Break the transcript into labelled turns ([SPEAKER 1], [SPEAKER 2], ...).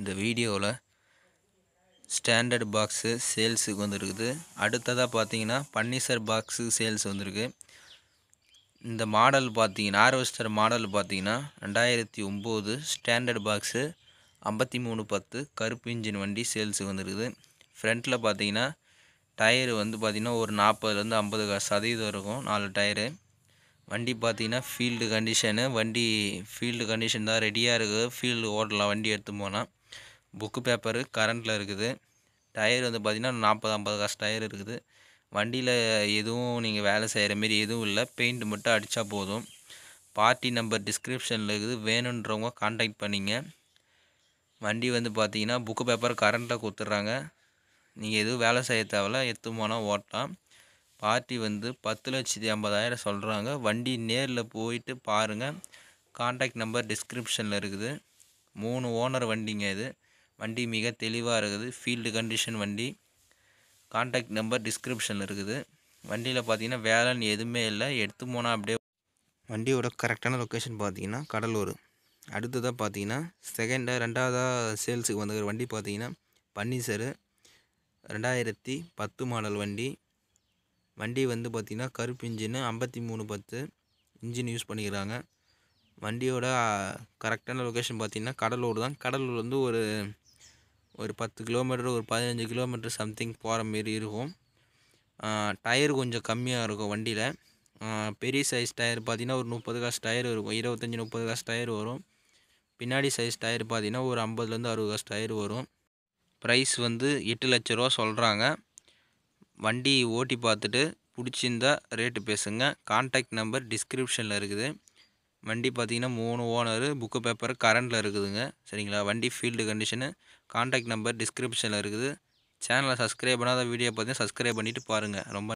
[SPEAKER 1] இந்த வீடியோவில் standard box சேல்ஸுக்கு வந்துருக்குது அடுத்ததாக பார்த்தீங்கன்னா பன்னிசர் பாக்ஸு சேல்ஸ் வந்திருக்கு இந்த மாடல் பார்த்தீங்கன்னா ஹார்வெஸ்டர் மாடல் பார்த்தீங்கன்னா ரெண்டாயிரத்தி ஒம்பது ஸ்டாண்டர்ட் பாக்ஸு ஐம்பத்தி மூணு பத்து கருப்பு இன்ஜின் வண்டி சேல்ஸுக்கு வந்துருக்குது ஃப்ரண்ட்டில் பார்த்தீங்கன்னா டயரு வந்து பார்த்திங்கன்னா ஒரு நாற்பதுலேருந்து ஐம்பது சதவீதம் இருக்கும் நாலு டயரு வண்டி பார்த்தீங்கன்னா ஃபீல்டு கண்டிஷனு வண்டி ஃபீல்டு கண்டிஷன் தான் ரெடியாக இருக்குது ஃபீல்டு ஓட்டலாம் வண்டி எடுத்து போனால் புக்கு பேப்பரு கரண்டில் இருக்குது டயர் வந்து பார்த்திங்கன்னா நாற்பது ஐம்பது காசு டயர் இருக்குது வண்டியில் எதுவும் நீங்கள் வேலை செய்கிற மாரி எதுவும் இல்லை பெயிண்ட் மட்டும் அடித்தா போதும் பார்ட்டி நம்பர் டிஸ்கிரிப்ஷனில் இருக்குது வேணுன்றவங்க காண்டாக்ட் பண்ணிங்க வண்டி வந்து பார்த்தீங்கன்னா புக்கு பேப்பர் கரண்ட்டில் கொடுத்துட்றாங்க நீங்கள் எதுவும் வேலை செய்ய தேவையில்ல எத்துமானால் ஓட்டலாம் பார்ட்டி வந்து பத்து லட்சத்தி ஐம்பதாயிரம் சொல்கிறாங்க வண்டி நேரில் போயிட்டு பாருங்கள் காண்டாக்ட் நம்பர் டிஸ்கிரிப்ஷனில் இருக்குது மூணு ஓனர் வண்டிங்க இது வண்டி மிக தெளிவாக இருக்குது ஃபீல்டு கண்டிஷன் வண்டி காண்டாக்ட் நம்பர் டிஸ்கிரிப்ஷனில் இருக்குது வண்டியில் பார்த்தீங்கன்னா வேலைன்னு எதுவுமே இல்லை எடுத்து போனால் அப்படியே வண்டியோட கரெக்டான லொக்கேஷன் பார்த்தீங்கன்னா கடலூர் அடுத்ததாக பார்த்தீங்கன்னா செகண்டாக ரெண்டாவதாக சேல்ஸுக்கு வந்த வண்டி பார்த்தீங்கன்னா பன்னீசரு ரெண்டாயிரத்தி பத்து மாடல் வண்டி வண்டி வந்து பார்த்திங்கன்னா கருப்பு இன்ஜினு ஐம்பத்தி மூணு பத்து இன்ஜின் யூஸ் பண்ணிக்கிறாங்க வண்டியோட கரெக்டான லொக்கேஷன் பார்த்திங்கன்னா கடலூர் தான் கடலூர் வந்து ஒரு ஒரு பத்து கிலோமீட்டர் ஒரு பதினஞ்சு கிலோமீட்டர் சம்திங் போகிற மாரி இருக்கும் டயர் கொஞ்சம் கம்மியாக இருக்கும் வண்டியில் பெரிய சைஸ் டயர் பார்த்திங்கன்னா ஒரு முப்பது காசு டயர் இருக்கும் இருபத்தஞ்சி முப்பது காசு டயர் வரும் பின்னாடி சைஸ் டயர் பார்த்திங்கன்னா ஒரு ஐம்பதுலேருந்து அறுபது காசு டயர் வரும் ப்ரைஸ் வந்து எட்டு லட்ச ரூபா சொல்கிறாங்க வண்டி ஓட்டி பார்த்துட்டு பிடிச்சிருந்தா ரேட்டு பேசுங்க கான்டாக்ட் நம்பர் டிஸ்கிரிப்ஷனில் இருக்குது வண்டி பார்த்தீங்கன்னா மூணு ஓனரு புக்கு பேப்பர் கரண்டில் இருக்குதுங்க சரிங்களா வண்டி ஃபீல்டு கண்டிஷனு காண்டாக்ட் நம்பர் டிஸ்கிரிப்ஷனில் இருக்குது சேனலை சப்ஸ்கிரைப் பண்ணாத வீடியோ பார்த்தீங்கன்னா சப்ஸ்கிரைப் பண்ணிவிட்டு பாருங்கள் ரொம்ப